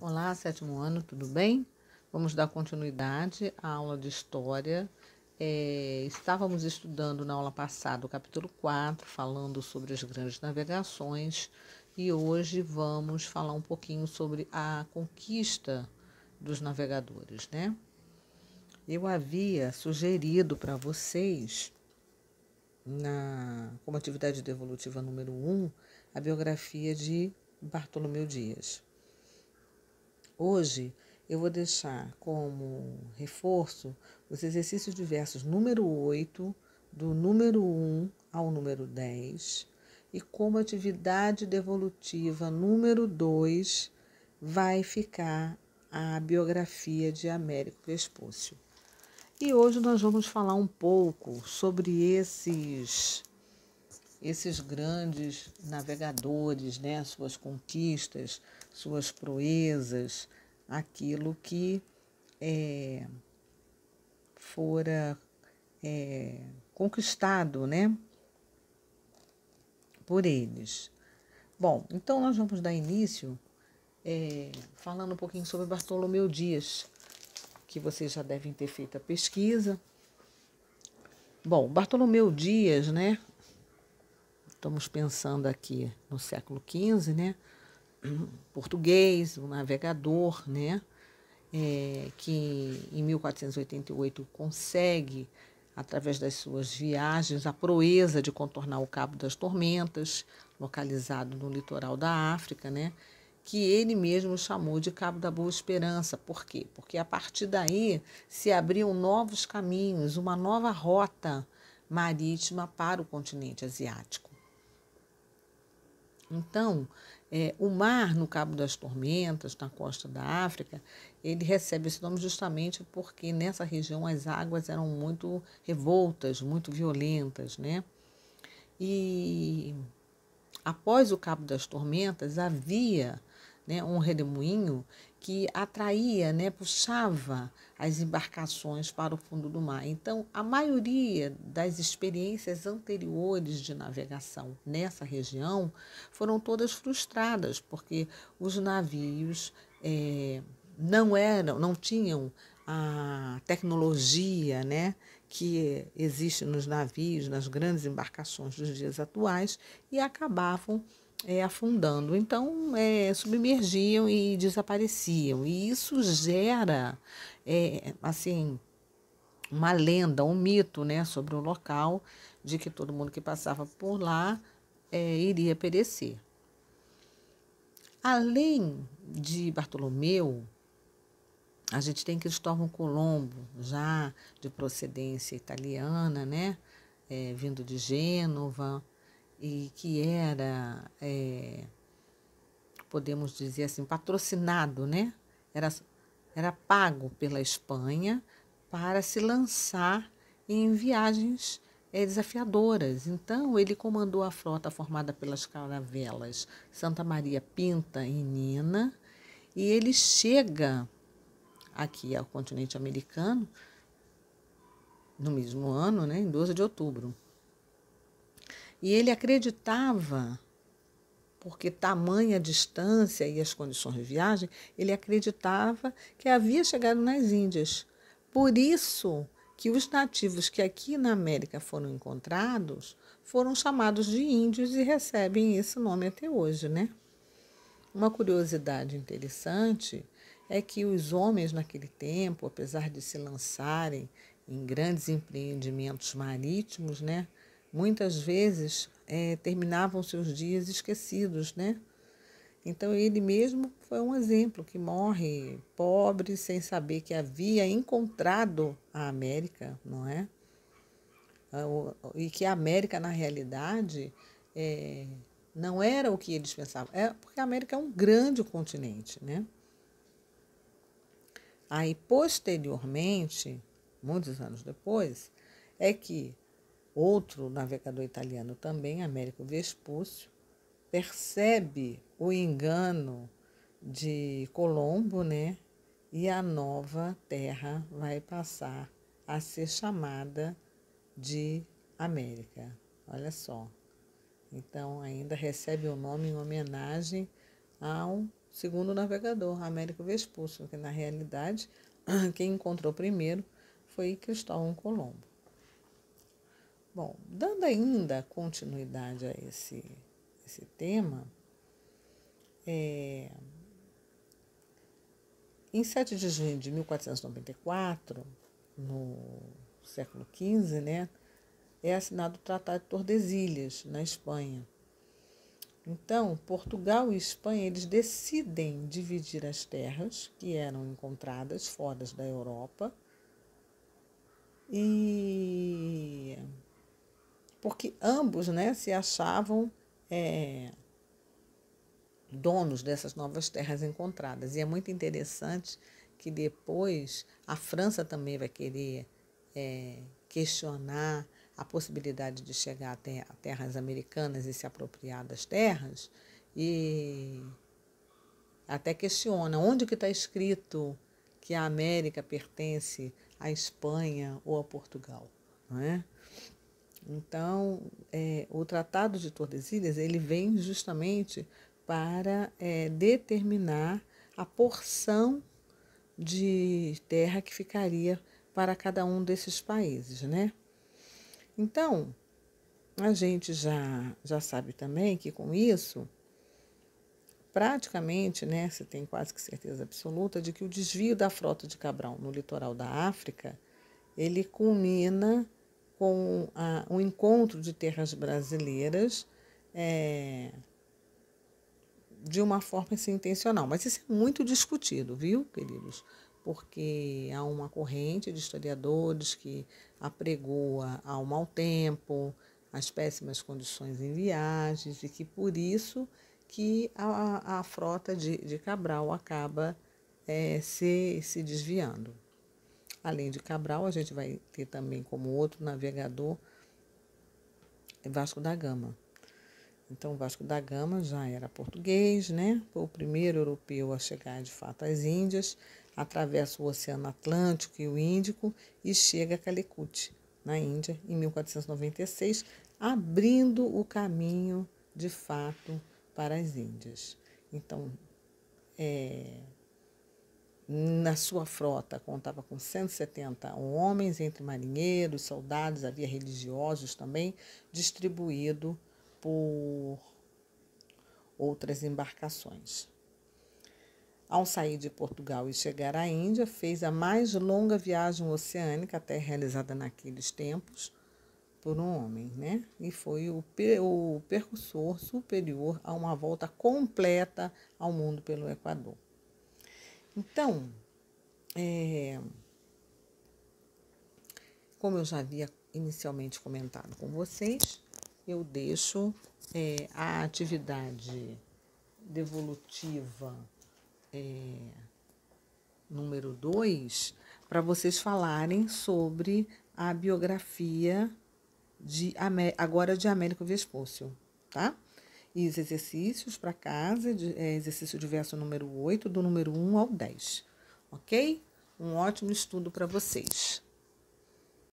Olá, sétimo ano, tudo bem? Vamos dar continuidade à aula de História. É, estávamos estudando na aula passada o capítulo 4, falando sobre as grandes navegações, e hoje vamos falar um pouquinho sobre a conquista dos navegadores, né? Eu havia sugerido para vocês, na, como atividade devolutiva número 1, a biografia de Bartolomeu Dias. Hoje eu vou deixar como reforço os exercícios diversos número 8, do número 1 ao número 10, e como atividade devolutiva número 2 vai ficar a biografia de Américo Vespúcio. E hoje nós vamos falar um pouco sobre esses esses grandes navegadores, né, suas conquistas, suas proezas, aquilo que é, fora é, conquistado né, por eles. Bom, então nós vamos dar início é, falando um pouquinho sobre Bartolomeu Dias, que vocês já devem ter feito a pesquisa. Bom, Bartolomeu Dias, né? Estamos pensando aqui no século XV, né? português, o navegador, né? É, que em 1488 consegue, através das suas viagens, a proeza de contornar o Cabo das Tormentas, localizado no litoral da África, né? que ele mesmo chamou de Cabo da Boa Esperança. Por quê? Porque a partir daí se abriam novos caminhos, uma nova rota marítima para o continente asiático. Então, é, o mar no Cabo das Tormentas, na costa da África, ele recebe esse nome justamente porque nessa região as águas eram muito revoltas, muito violentas, né? E após o Cabo das Tormentas havia né, um redemoinho que atraía, né, puxava as embarcações para o fundo do mar. Então, a maioria das experiências anteriores de navegação nessa região foram todas frustradas, porque os navios é, não eram, não tinham a tecnologia, né, que existe nos navios, nas grandes embarcações dos dias atuais, e acabavam é, afundando. Então, é, submergiam e desapareciam. E isso gera, é, assim, uma lenda, um mito, né, sobre o local, de que todo mundo que passava por lá é, iria perecer. Além de Bartolomeu, a gente tem Cristóvão Colombo, já de procedência italiana, né, é, vindo de Gênova, e que era, é, podemos dizer assim, patrocinado, né? Era, era pago pela Espanha para se lançar em viagens é, desafiadoras. Então, ele comandou a frota formada pelas caravelas Santa Maria Pinta e Nina, e ele chega aqui ao continente americano no mesmo ano, né, em 12 de outubro. E ele acreditava, porque tamanha distância e as condições de viagem, ele acreditava que havia chegado nas Índias. Por isso que os nativos que aqui na América foram encontrados foram chamados de índios e recebem esse nome até hoje, né? Uma curiosidade interessante é que os homens naquele tempo, apesar de se lançarem em grandes empreendimentos marítimos, né, muitas vezes é, terminavam seus dias esquecidos, né? Então ele mesmo foi um exemplo que morre pobre sem saber que havia encontrado a América, não é? Ah, e que a América na realidade é, não era o que eles pensavam, é porque a América é um grande continente, né? Aí posteriormente, muitos anos depois, é que outro navegador italiano também, Américo Vespúcio, percebe o engano de Colombo, né? E a nova terra vai passar a ser chamada de América. Olha só. Então, ainda recebe o nome em homenagem ao segundo navegador, Américo Vespúcio, que na realidade quem encontrou primeiro foi Cristóvão Colombo. Bom, dando ainda continuidade a esse, esse tema, é, em 7 de junho de 1494, no século XV, né, é assinado o Tratado de Tordesilhas, na Espanha. Então, Portugal e Espanha eles decidem dividir as terras que eram encontradas fora da Europa e porque ambos né, se achavam é, donos dessas novas terras encontradas. E é muito interessante que depois a França também vai querer é, questionar a possibilidade de chegar até terras americanas e se apropriar das terras e até questiona onde que está escrito que a América pertence à Espanha ou a Portugal, não é? Então, é, o Tratado de Tordesilhas ele vem justamente para é, determinar a porção de terra que ficaria para cada um desses países, né? Então, a gente já, já sabe também que com isso, praticamente, né, se tem quase que certeza absoluta de que o desvio da frota de Cabral no litoral da África, ele culmina com a, ah, um encontro de terras brasileiras é, de uma forma assim, intencional. Mas isso é muito discutido, viu, queridos? Porque há uma corrente de historiadores que apregoa ao mau tempo, às péssimas condições em viagens e que por isso que a, a frota de, de Cabral acaba é, se, se desviando. Além de Cabral, a gente vai ter também como outro navegador Vasco da Gama. Então, Vasco da Gama já era português, né? Foi o primeiro europeu a chegar de fato às Índias, atravessa o Oceano Atlântico e o Índico e chega a Calicut, na Índia, em 1496, abrindo o caminho de fato para as Índias. Então, é, na sua frota contava com 170 homens, entre marinheiros, soldados, havia religiosos também, distribuído por outras embarcações. Ao sair de Portugal e chegar à Índia, fez a mais longa viagem oceânica até realizada naqueles tempos por um homem, né? E foi o, o percursor superior a uma volta completa ao mundo pelo Equador. Então, é, como eu já havia inicialmente comentado com vocês, eu deixo é, a atividade devolutiva é, número 2 para vocês falarem sobre a biografia de agora de Américo Vespúcio, tá? e os exercícios para casa, de, é, exercício diverso número 8, do número 1 ao 10. Ok? Um ótimo estudo para vocês.